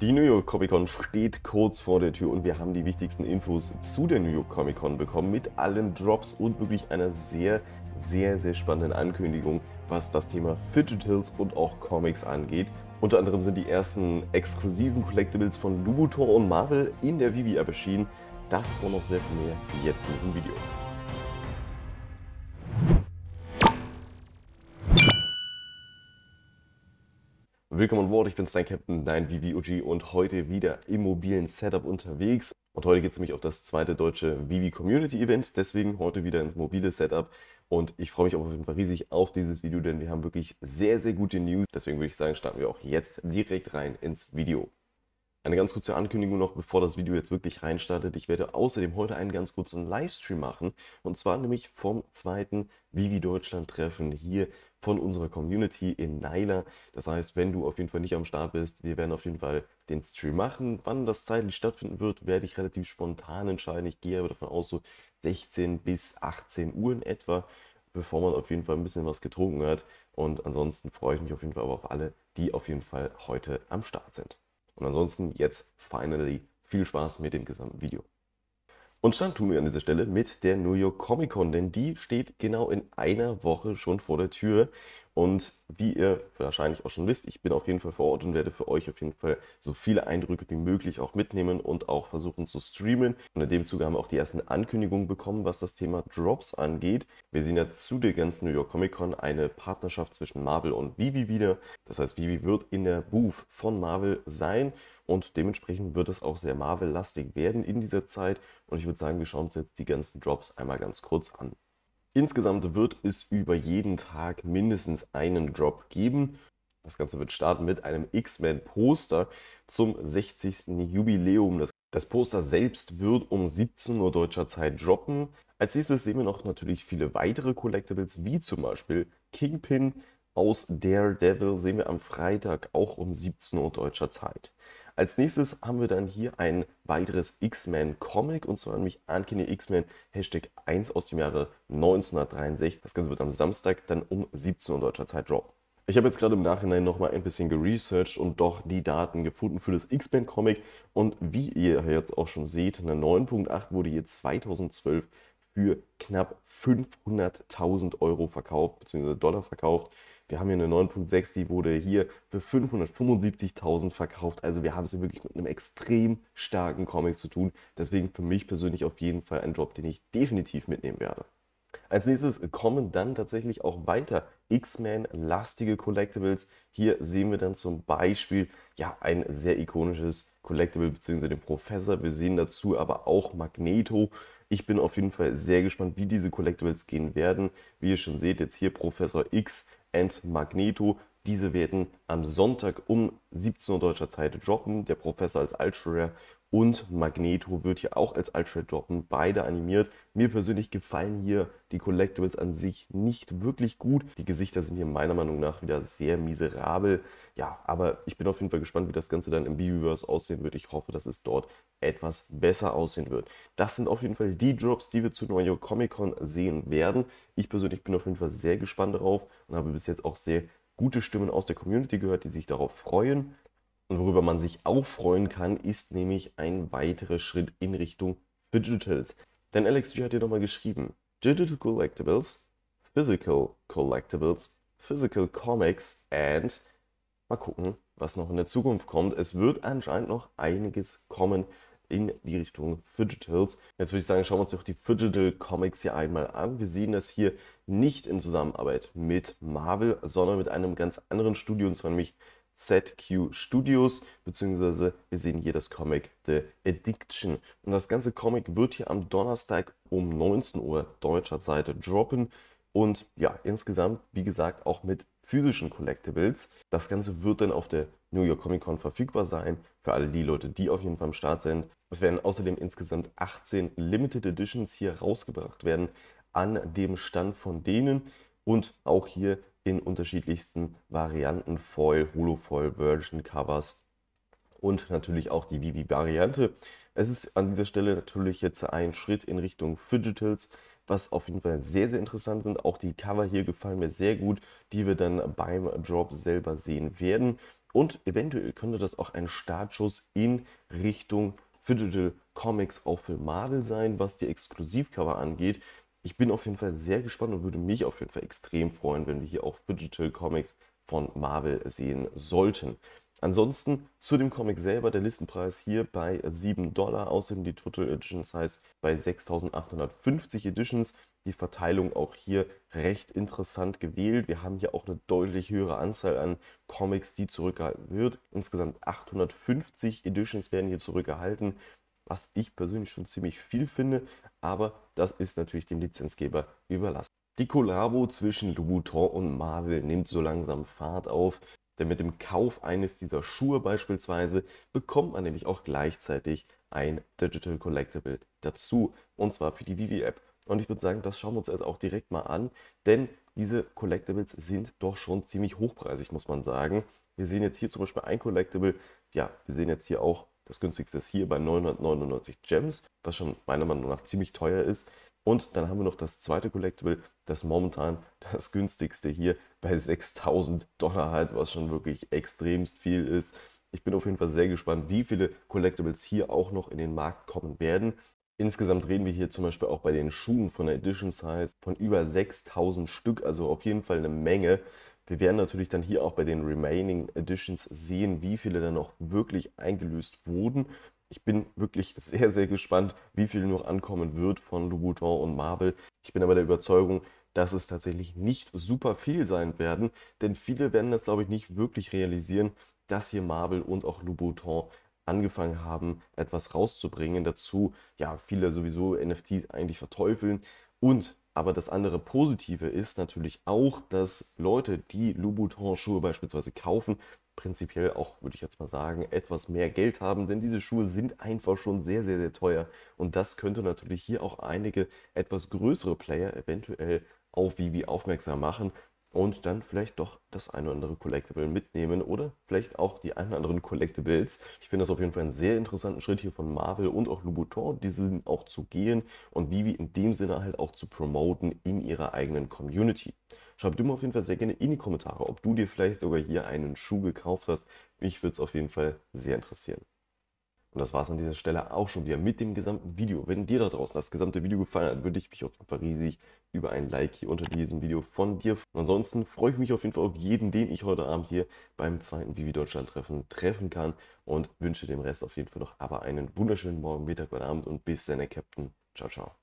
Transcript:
Die New York Comic Con steht kurz vor der Tür und wir haben die wichtigsten Infos zu der New York Comic Con bekommen mit allen Drops und wirklich einer sehr, sehr, sehr spannenden Ankündigung, was das Thema Fidgetals und auch Comics angeht. Unter anderem sind die ersten exklusiven Collectibles von Louboutin und Marvel in der Vivi erschienen. Das und noch sehr viel mehr jetzt in diesem Video. Willkommen an Bord, ich bin's, dein Captain, dein VVOG und heute wieder im mobilen Setup unterwegs. Und heute geht es nämlich auf das zweite deutsche VV Community Event, deswegen heute wieder ins mobile Setup. Und ich freue mich auf jeden Fall riesig auf dieses Video, denn wir haben wirklich sehr, sehr gute News. Deswegen würde ich sagen, starten wir auch jetzt direkt rein ins Video eine ganz kurze Ankündigung noch, bevor das Video jetzt wirklich reinstartet. Ich werde außerdem heute einen ganz kurzen Livestream machen und zwar nämlich vom zweiten Vivi Deutschland Treffen hier von unserer Community in Naila. Das heißt, wenn du auf jeden Fall nicht am Start bist, wir werden auf jeden Fall den Stream machen. Wann das zeitlich stattfinden wird, werde ich relativ spontan entscheiden. Ich gehe aber davon aus, so 16 bis 18 Uhr in etwa bevor man auf jeden Fall ein bisschen was getrunken hat. Und ansonsten freue ich mich auf jeden Fall aber auf alle, die auf jeden Fall heute am Start sind. Und ansonsten jetzt finally viel Spaß mit dem gesamten Video. Und stand tun wir an dieser Stelle mit der New York Comic Con, denn die steht genau in einer Woche schon vor der Tür. Und wie ihr wahrscheinlich auch schon wisst, ich bin auf jeden Fall vor Ort und werde für euch auf jeden Fall so viele Eindrücke wie möglich auch mitnehmen und auch versuchen zu streamen. Und in dem Zuge haben wir auch die ersten Ankündigungen bekommen, was das Thema Drops angeht. Wir sehen ja zu der ganzen New York Comic Con eine Partnerschaft zwischen Marvel und Vivi wieder. Das heißt, Vivi wird in der Booth von Marvel sein und dementsprechend wird es auch sehr Marvel-lastig werden in dieser Zeit. Und ich würde sagen, wir schauen uns jetzt die ganzen Drops einmal ganz kurz an. Insgesamt wird es über jeden Tag mindestens einen Drop geben. Das Ganze wird starten mit einem X-Men-Poster zum 60. Jubiläum. Das, Poster selbst wird um 17 Uhr deutscher Zeit droppen. Als nächstes sehen wir noch natürlich viele weitere Collectibles, wie zum Beispiel Kingpin aus Daredevil, sehen wir am Freitag auch um 17 Uhr deutscher Zeit. Als nächstes haben wir dann hier ein weiteres X-Men-Comic und zwar nämlich Ankine X-Men Hashtag 1 aus dem Jahre 1963. Das Ganze wird am Samstag dann um 17 Uhr deutscher Zeit droppen. Ich habe jetzt gerade im Nachhinein nochmal ein bisschen geresearched und doch die Daten gefunden für das X-Men-Comic. Und wie ihr jetzt auch schon seht, eine 9.8 wurde hier 2012 für knapp 500.000 Euro verkauft, bzw. Dollar verkauft. Wir haben hier eine 9.6, die wurde hier für 575.000 verkauft. Also wir haben es hier wirklich mit einem extrem starken Comic zu tun. Deswegen für mich persönlich auf jeden Fall ein Job, den ich definitiv mitnehmen werde. Als nächstes kommen dann tatsächlich auch weiter X-Men-lastige Collectibles. Hier sehen wir dann zum Beispiel ja, ein sehr ikonisches Collectible bzw. den Professor. Wir sehen dazu aber auch Magneto. Ich bin auf jeden Fall sehr gespannt, wie diese Collectibles gehen werden. Wie ihr schon seht, jetzt hier Professor X and Magneto. Diese werden am Sonntag um 17 Uhr deutscher Zeit droppen. Der Professor als Altschüler und Magneto wird hier auch als Ultra droppen, beide animiert. Mir persönlich gefallen hier die Collectibles an sich nicht wirklich gut. Die Gesichter sind hier meiner Meinung nach wieder sehr miserabel. Ja, aber ich bin auf jeden Fall gespannt, wie das Ganze dann im Beaverse aussehen wird. Ich hoffe, dass es dort etwas besser aussehen wird. Das sind auf jeden Fall die Drops, die wir zu New York Comic Con sehen werden. Ich persönlich bin auf jeden Fall sehr gespannt darauf und habe bis jetzt auch sehr gute Stimmen aus der Community gehört, die sich darauf freuen. Und worüber man sich auch freuen kann, ist nämlich ein weiterer Schritt in Richtung Digitals. Denn Alex G hat hier nochmal geschrieben: Digital Collectibles, Physical Collectibles, Physical Comics and mal gucken, was noch in der Zukunft kommt. Es wird anscheinend noch einiges kommen in die Richtung Fidgetals. Jetzt würde ich sagen, schauen wir uns doch die Fidgetal Comics hier einmal an. Wir sehen das hier nicht in Zusammenarbeit mit Marvel, sondern mit einem ganz anderen Studio, und zwar nämlich ZQ Studios, beziehungsweise wir sehen hier das Comic The Addiction. Und das ganze Comic wird hier am Donnerstag um 19 Uhr deutscher Seite droppen. Und ja, insgesamt, wie gesagt, auch mit physischen Collectibles. Das Ganze wird dann auf der New York Comic Con verfügbar sein, für alle die Leute, die auf jeden Fall am Start sind. Es werden außerdem insgesamt 18 Limited Editions hier rausgebracht werden, an dem Stand von denen. Und auch hier in unterschiedlichsten Varianten, Foil, Holofoil, Version, Covers und natürlich auch die Vivi-Variante. Es ist an dieser Stelle natürlich jetzt ein Schritt in Richtung Fidgetals, was auf jeden Fall sehr, sehr interessant sind. Auch die Cover hier gefallen mir sehr gut, die wir dann beim Drop selber sehen werden. Und eventuell könnte das auch ein Startschuss in Richtung Fidgetal Comics auch für Marvel sein, was die Exklusivcover angeht ich bin auf jeden Fall sehr gespannt und würde mich auf jeden Fall extrem freuen, wenn wir hier auch Digital Comics von Marvel sehen sollten. Ansonsten zu dem Comic selber, der Listenpreis hier bei 7 Dollar, außerdem die Total Edition Size bei 6850 Editions. Die Verteilung auch hier recht interessant gewählt. Wir haben hier auch eine deutlich höhere Anzahl an Comics, die zurückgehalten wird. Insgesamt 850 Editions werden hier zurückgehalten was ich persönlich schon ziemlich viel finde, aber das ist natürlich dem Lizenzgeber überlassen. Die Kollabo zwischen Louboutin und Marvel nimmt so langsam Fahrt auf, denn mit dem Kauf eines dieser Schuhe beispielsweise bekommt man nämlich auch gleichzeitig ein Digital Collectible dazu, und zwar für die Vivi App. Und ich würde sagen, das schauen wir uns jetzt auch direkt mal an, denn diese Collectibles sind doch schon ziemlich hochpreisig, muss man sagen. Wir sehen jetzt hier zum Beispiel ein Collectible, ja, wir sehen jetzt hier auch das günstigste ist hier bei 999 Gems, was schon meiner Meinung nach ziemlich teuer ist. Und dann haben wir noch das zweite Collectible, das momentan das günstigste hier bei 6000 Dollar halt, was schon wirklich extremst viel ist. Ich bin auf jeden Fall sehr gespannt, wie viele Collectibles hier auch noch in den Markt kommen werden. Insgesamt reden wir hier zum Beispiel auch bei den Schuhen von der Edition Size von über 6000 Stück, also auf jeden Fall eine Menge, wir werden natürlich dann hier auch bei den Remaining Editions sehen, wie viele dann auch wirklich eingelöst wurden. Ich bin wirklich sehr, sehr gespannt, wie viel noch ankommen wird von Louboutin und Marvel. Ich bin aber der Überzeugung, dass es tatsächlich nicht super viel sein werden, denn viele werden das, glaube ich, nicht wirklich realisieren, dass hier Marvel und auch Louboutin angefangen haben, etwas rauszubringen. Dazu, ja, viele sowieso NFTs eigentlich verteufeln und aber das andere Positive ist natürlich auch, dass Leute, die Louboutin-Schuhe beispielsweise kaufen, prinzipiell auch, würde ich jetzt mal sagen, etwas mehr Geld haben, denn diese Schuhe sind einfach schon sehr, sehr, sehr teuer. Und das könnte natürlich hier auch einige etwas größere Player eventuell auf Vivi aufmerksam machen, und dann vielleicht doch das eine oder andere Collectible mitnehmen oder vielleicht auch die ein oder anderen Collectibles. Ich finde das auf jeden Fall einen sehr interessanten Schritt hier von Marvel und auch Louboutin, diesen auch zu gehen und Vivi in dem Sinne halt auch zu promoten in ihrer eigenen Community. Schreib dir mal auf jeden Fall sehr gerne in die Kommentare, ob du dir vielleicht sogar hier einen Schuh gekauft hast. Mich würde es auf jeden Fall sehr interessieren. Und das war es an dieser Stelle auch schon wieder mit dem gesamten Video. Wenn dir da draußen das gesamte Video gefallen hat, würde ich mich auf jeden Fall riesig über ein Like hier unter diesem Video von dir. Und ansonsten freue ich mich auf jeden Fall auf jeden, den ich heute Abend hier beim zweiten Vivi Deutschland Treffen treffen kann und wünsche dem Rest auf jeden Fall noch aber einen wunderschönen Morgen, Mittag oder Abend und bis dann, Captain. Ciao, ciao.